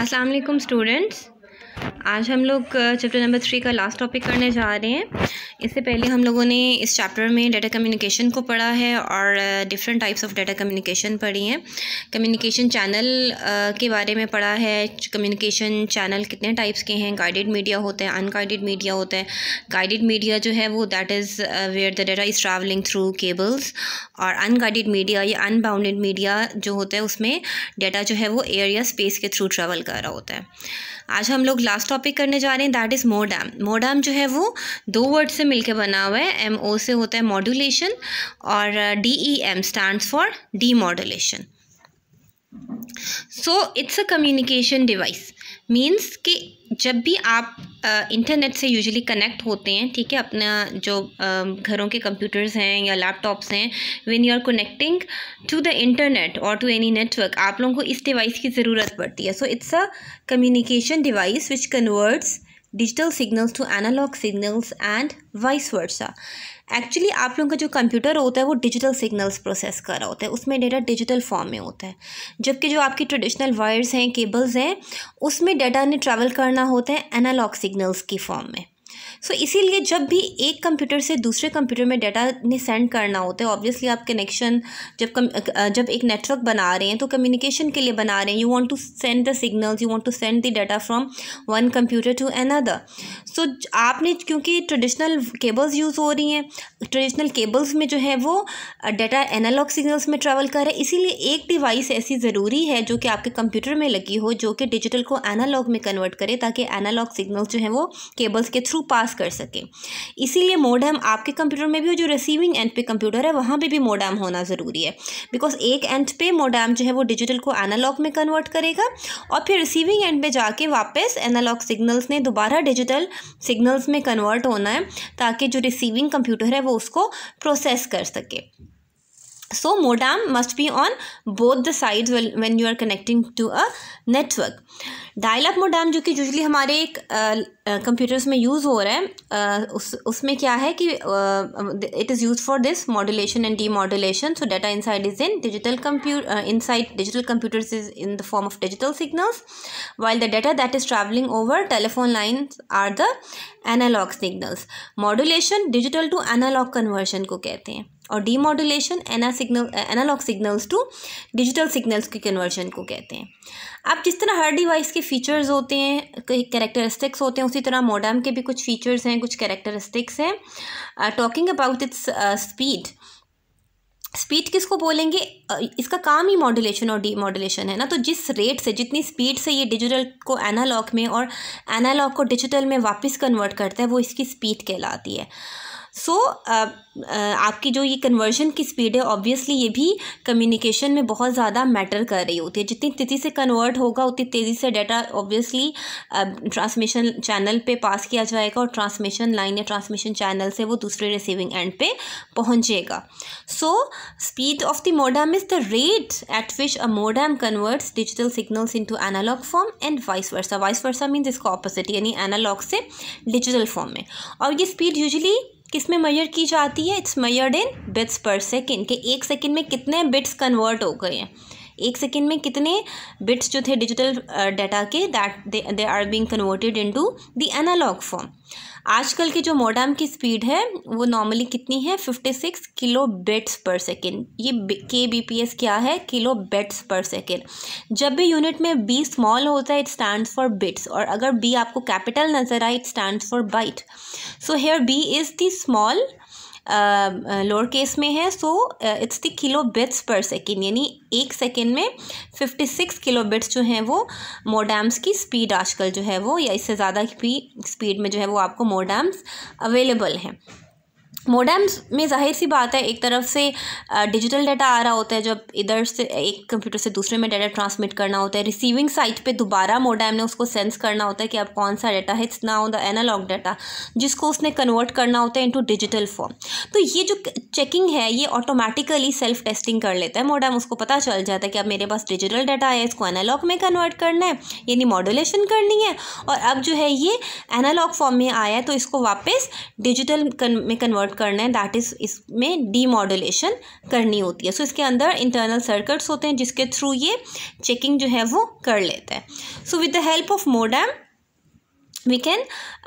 अस्सलाम वालेकुम स्टूडेंट्स आज हम लोग चैप्टर नंबर थ्री का लास्ट टॉपिक करने जा रहे हैं इससे पहले हम लोगों ने इस चैप्टर में डाटा कम्युनिकेशन को पढ़ा है और different types of data communication पढ़ी हैं कम्युनिकेशन चैनल uh, के बारे में पढ़ा है कम्युनिकेशन चैनल कितने टाइप्स के हैं गाइडेड मीडिया होते हैं अनगाइडेड मीडिया होते हैं गाइडेड मीडिया जो है वो that is where the data is travelling through cables और अनगाइडेड मीडिया या अनबाउंडेड मीडिया जो होता है उसमें डाटा जो है वो एयर या स्पेस के थ्रू ट्रैवल कर रहा होता है आज हम लोग लास्ट टॉपिक करने जा रहे हैं दैट इज़ मोडाम मोडाम जो है वो दो वर्ड से मिलके बना हुआ है एम ओ से होता है मॉड्यूलेशन और D E M stand for demodulation so it's a communication device means कि जब भी आप इंटरनेट से यूजुअली कनेक्ट होते हैं ठीक है अपना जो आ, घरों के कंप्यूटर्स हैं या लैपटॉप्स हैं when you are connecting to the internet और टू एनी नेटवर्क आप लोगों को इस डिवाइस की ज़रूरत पड़ती है so it's a communication device which converts digital signals to analogue signals and vice versa actually आप लोगों का जो कंप्यूटर होता है वो डिजिटल सिग्नल्स प्रोसेस कर रहा होता है उसमें डेटा डिजिटल फॉर्म में होता है जबकि जो आपकी ट्रेडिशनल वायर्स हैं केबल्स हैं उसमें डेटा ने ट्रैवल करना होता है एनालॉग सिग्नल्स की फॉर्म में सो so, इसीलिए जब भी एक कंप्यूटर से दूसरे कंप्यूटर में डाटा ने सेंड करना होता है ऑब्वियसली आप कनेक्शन जब कम जब एक नेटवर्क बना रहे हैं तो कम्युनिकेशन के लिए बना रहे हैं you want to send the signals you want to send the data from one computer to another so आपने क्योंकि ट्रेडिशनल केबल्स यूज़ हो रही हैं ट्रेडिशनल केबल्स में जो है वो डाटा एनालॉग सिग्नल्स में ट्रेवल कर रहे हैं इसीलिए एक डिवाइस ऐसी ज़रूरी है जो कि आपके कंप्यूटर में लगी हो जो कि डिजिटल को एनालॉग में कन्वर्ट करे ताकि एनालॉग सिग्नल्स जो है वो केबल्स के थ्रू पास पास कर सकें इसीलिए मोडम आपके कंप्यूटर में भी जो रिसीविंग एंड पे कंप्यूटर है वहाँ पर भी मोडम होना ज़रूरी है बिकॉज एक एंड पे मोडम जो है वो डिजिटल को एनालॉग में कन्वर्ट करेगा और फिर रिसीविंग एंड पे जाके वापस एनालॉग सिग्नल्स ने दोबारा डिजिटल सिग्नल्स में कन्वर्ट होना है ताकि जो रिसीविंग कंप्यूटर है वो उसको प्रोसेस कर सके So modem must be on both the sides when you are connecting to a network. Dial up modem जो कि यूजली हमारे एक कंप्यूटर्स में यूज़ हो रहा है आ, उस उसमें क्या है कि it is use for this modulation and demodulation so data inside is in digital compute inside digital computers is in the form of digital signals while the data that is travelling over telephone line are the analogue signals modulation digital to analogue conversion को कहते हैं और demodulation एना signal analogue signals to digital signals की conversion को कहते हैं अब जिस तरह हर डिवाइस के फीचर्स होते हैं कई कैरेक्टरिस्टिक्स होते हैं उसी तरह मोडम के भी कुछ फीचर्स हैं कुछ कैरेक्टरिस्टिक्स हैं talking about its speed speed किसको बोलेंगे uh, इसका काम ही मॉड्यूलेशन और डीमॉड्यूलेशन है ना तो जिस रेट से जितनी स्पीड से ये डिजिटल को एनालॉग में और एनालॉग को डिजिटल में वापस कन्वर्ट करता है वो इसकी स्पीड कहलाती है सो so, uh, uh, आपकी जो ये कन्वर्जन की स्पीड है ऑब्वियसली ये भी कम्युनिकेशन में बहुत ज़्यादा मैटर कर रही होती है जितनी तेज़ी से कन्वर्ट होगा उतनी तेज़ी से डाटा ऑब्वियसली ट्रांसमिशन चैनल पे पास किया जाएगा और ट्रांसमिशन लाइन या ट्रांसमिशन चैनल से वो दूसरे रिसीविंग एंड पे पहुंचेगा so speed of the modem is the rate at which a modem converts digital signals into analogue form and vice versa vice versa means इसका opposite यानी analogue से digital form में और ये speed usually किस में मैयर की जाती है it's measured in bits per second कि एक सेकेंड में कितने बिट्स कन्वर्ट हो गए हैं एक सेकेंड में कितने बिट्स जो थे डिजिटल डाटा के that they are being converted into the analogue form आजकल की जो मोडम की स्पीड है वो नॉर्मली कितनी है fifty six kilo bits per second ये के बी पी एस क्या है किलो बेट्स पर सेकेंड जब भी यूनिट में बी स्मॉल होता है इट स्टैंड फॉर बिट्स और अगर बी आपको कैपिटल नजर आए it stand for byte so here b is the small lower case में है so it's the kilo bits per second यानी एक सेकेंड में फिफ्टी सिक्स किलो बिट्स जो हैं वो मोडाम्स की स्पीड आजकल जो है वो या इससे ज़्यादा भी स्पीड में जो है वो आपको मोडाम्स अवेलेबल हैं मोडेम्स में जाहिर सी बात है एक तरफ से डिजिटल डाटा आ रहा होता है जब इधर से एक कंप्यूटर से दूसरे में डाटा ट्रांसमिट करना होता है रिसीविंग साइट पे दोबारा मोडेम ने उसको सेंस करना होता है कि अब कौन सा डाटा है it's now the analogue data जिसको उसने कन्वर्ट करना होता है इनटू डिजिटल फॉर्म तो ये जो चेकिंग है ये ऑटोमेटिकली सेल्फ टेस्टिंग कर लेता है मोडेम उसको पता चल जाता है कि अब मेरे पास डिजिटल डाटा है इसको एनालॉग में कन्वर्ट करना है यानी मॉडुलेशन करनी है और अब जो है ये एनालॉग फॉर्म में आया है तो इसको वापस डिजिटल में कन्वर्ट करना है दैट इज़ इसमें डीमॉडुलेशन करनी होती है सो so, इसके अंदर इंटरनल सर्किट्स होते हैं जिसके थ्रू ये चेकिंग जो है वो कर लेता है so with the help of modem we can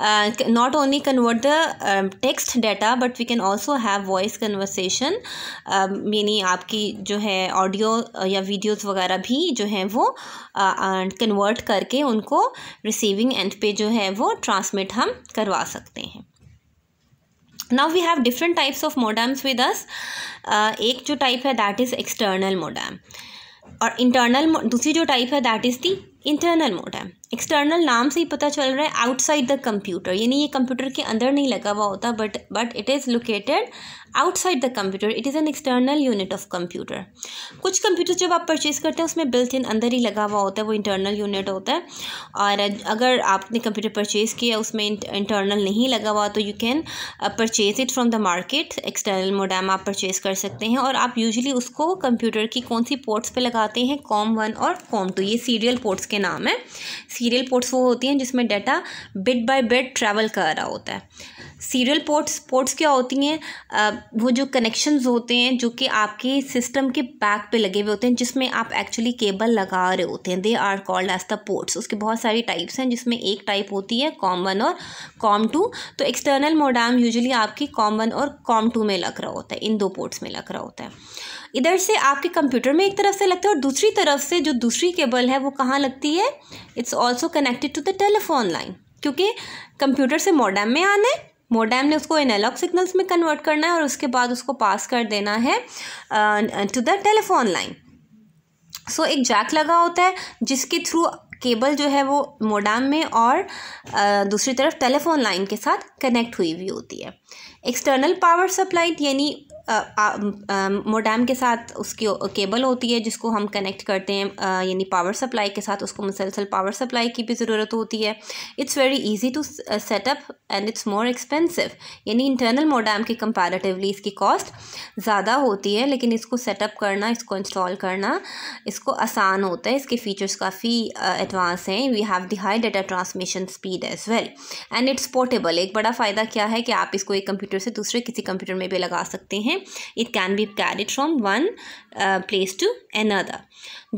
uh, not only convert the uh, text data but we can also have voice conversation uh, आपकी जो है ऑडियो uh, या वीडियोज़ वगैरह भी जो है वो कन्वर्ट uh, करके उनको रिसीविंग एंड पे जो है वो ट्रांसमिट हम करवा सकते हैं now we have different types of modems with us uh, एक जो type है that is external modem और internal दूसरी जो type है that is the internal modem external नाम से ही पता चल रहा है आउटसाइड द कंप्यूटर यानी ये कंप्यूटर के अंदर नहीं लगा हुआ होता but but it is located outside the computer it is an external unit of computer कुछ कंप्यूटर जब आप परचेज़ करते हैं उसमें बिल्ट इन अंदर ही लगा हुआ होता है वो इंटरनल यूनिट होता है और अगर आपने कंप्यूटर परचेज़ किया उसमें इंटरनल नहीं लगा हुआ तो you can purchase it from the market external modem आप परचेज़ कर सकते हैं और आप यूजली उसको कंप्यूटर की कौन सी पोर्ट्स पर लगाते हैं कॉम वन और कॉम टू ये सीरियल पोर्ट्स के नाम है सीरियल पोर्ट्स वो होती हैं जिसमें data bit by bit travel कर रहा होता है सीरियल पोर्ट्स पोर्ट्स क्या होती हैं वो जो कनेक्शंस होते हैं जो कि आपके सिस्टम के बैक पे लगे हुए होते हैं जिसमें आप एक्चुअली केबल लगा रहे होते हैं they are called as the ports उसके बहुत सारी टाइप्स हैं जिसमें एक टाइप होती है कॉम वन और कॉम टू तो एक्सटर्नल मोडाम यूजली आपकी कॉम वन और कॉम टू में लग रहा होता है इन दो पोर्ट्स में लग रहा होता है इधर से आपके कंप्यूटर में एक तरफ से लगता है और दूसरी तरफ से जो दूसरी केबल है वो कहाँ लगती है it's also connected to the telephone line क्योंकि कंप्यूटर से मॉडम में आना है मोडेम ने उसको एनालॉग सिग्नल्स में कन्वर्ट करना है और उसके बाद उसको पास कर देना है to the telephone line so एक जैक लगा होता है जिसके थ्रू केबल जो है वो मोडाम में और दूसरी तरफ टेलीफोन लाइन के साथ कनेक्ट हुई हुई होती है एक्सटर्नल पावर सप्लाई यानी मोडैम के साथ उसकी केबल होती है जिसको हम कनेक्ट करते हैं यानी पावर सप्लाई के साथ उसको मुसलसल पावर सप्लाई की भी ज़रूरत होती है it's very easy to setup and it's more expensive यानी इंटरनल मोडैम के कंपैरेटिवली इसकी कॉस्ट ज़्यादा होती है लेकिन इसको सेटअप करना इसको इंस्टॉल करना इसको आसान होता है इसके फीचर्स काफ़ी एडवांस हैं we have the high data transmission speed as well and it's portable एक बड़ा फ़ायदा क्या है कि आप इसको एक कंप्यूटर से दूसरे किसी कंप्यूटर में भी लगा सकते हैं it can be carried from one place to another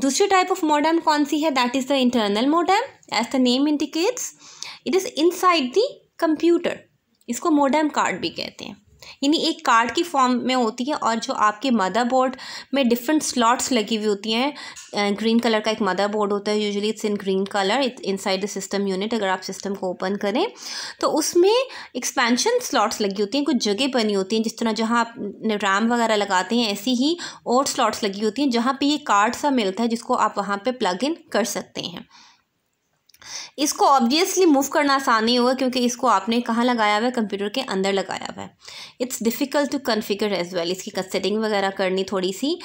दूसरी टाइप ऑफ मोडम कौन सी है that is the internal modem as the name indicates it is inside the computer इसको मोडम कार्ड भी कहते हैं यानी एक कार्ड की फॉर्म में होती है और जो आपके मदरबोर्ड में डिफरेंट स्लॉट्स लगी हुई होती हैं ग्रीन कलर का एक मदरबोर्ड होता है usually it's in green colour in inside the system unit अगर आप सिस्टम को ओपन करें तो उसमें एक्सपेंशन स्लॉट्स लगी होती हैं कुछ जगह बनी होती हैं जिस तरह जहाँ आप रैम वगैरह लगाते हैं ऐसी ही और स्लॉट्स लगी होती हैं जहाँ पर ये कार्ड सा मिलता है जिसको आप वहाँ पर प्लग इन कर सकते हैं इसको ऑब्वियसली मूव करना आसान नहीं होगा क्योंकि इसको आपने कहाँ लगाया हुआ है कंप्यूटर के अंदर लगाया हुआ है it's difficult to configure as well इसकी सेटिंग वगैरह करनी थोड़ी सी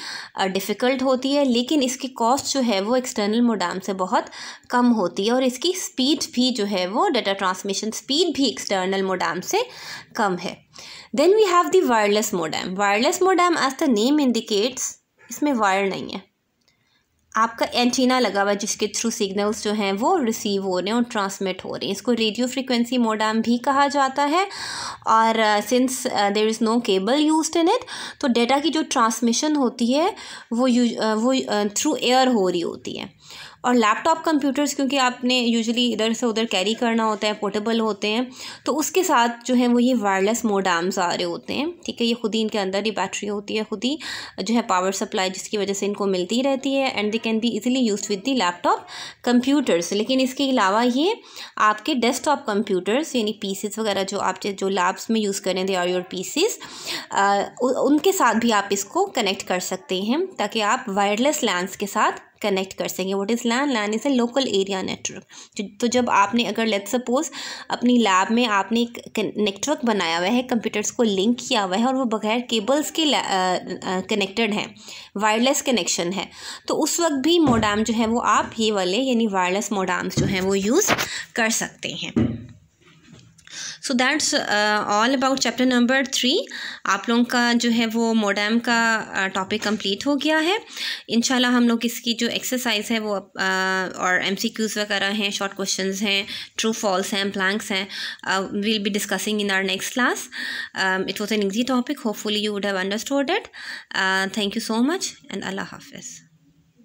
डिफ़िकल्ट होती है लेकिन इसकी कॉस्ट जो है वो एक्सटर्नल मोडाम से बहुत कम होती है और इसकी स्पीड भी जो है वो डाटा ट्रांसमिशन स्पीड भी एक्सटर्नल मोडाम से कम है then we have the wireless modem wireless modem as the name indicates इसमें वायर नहीं है आपका एंटीना लगा हुआ है जिसके थ्रू सिग्नल्स जो हैं वो रिसीव हो रहे हैं और ट्रांसमिट हो रहे हैं इसको रेडियो फ्रिक्वेंसी मोडाम भी कहा जाता है और since there is no cable use in it तो डेटा की जो ट्रांसमिशन होती है वो यूज uh, वो थ्रू uh, एयर हो रही होती है और लैपटॉप कंप्यूटर्स क्योंकि आपने यूजुअली इधर से उधर कैरी करना होता है पोर्टेबल होते हैं तो उसके साथ जो है वो ये वायरलेस मोडाम्स आ रहे होते हैं ठीक है ये खुद ही इनके अंदर ही बैटरी होती है खुद ही जो है पावर सप्लाई जिसकी वजह से इनको मिलती रहती है and they can be easily use with the laptop computers लेकिन इसके अलावा ये आपके डेस्कटॉप कंप्यूटर्स यानी पीसीस वगैरह जो आप जो लैब्स में यूज़ करें दे आर योर पीसीस उनके साथ भी आप इसको कनेक्ट कर सकते हैं ताकि आप वायरलेस लैंस के साथ कनेक्ट कर सकेंगे what is LAN LAN is a local area network तो जब आपने अगर लेट सपोज अपनी लैब में आपने एक नेटवर्क बनाया हुआ है कंप्यूटर्स को लिंक किया हुआ है और वो बगैर केबल्स के कनेक्टेड हैं वायरलेस कनेक्शन है तो उस वक्त भी मोडाम जो है वो आप ये वाले यानी वायरलेस मोडाम्स जो हैं वो यूज़ कर सकते हैं so that's all about chapter number three आप लोगों का जो है वो मोडैम का टॉपिक uh, कंप्लीट हो गया है इनशाला हम लोग इसकी जो एक्सरसाइज है वो uh, और एम सी क्यूज़ वगैरह हैं शॉर्ट क्वेश्चन हैं ट्रू फॉल्स हैं ब्लैंक्स हैं we'll be discussing in our next class it was an easy topic hopefully you would have understood it thank you so much एंड अल्लाह हाफिज़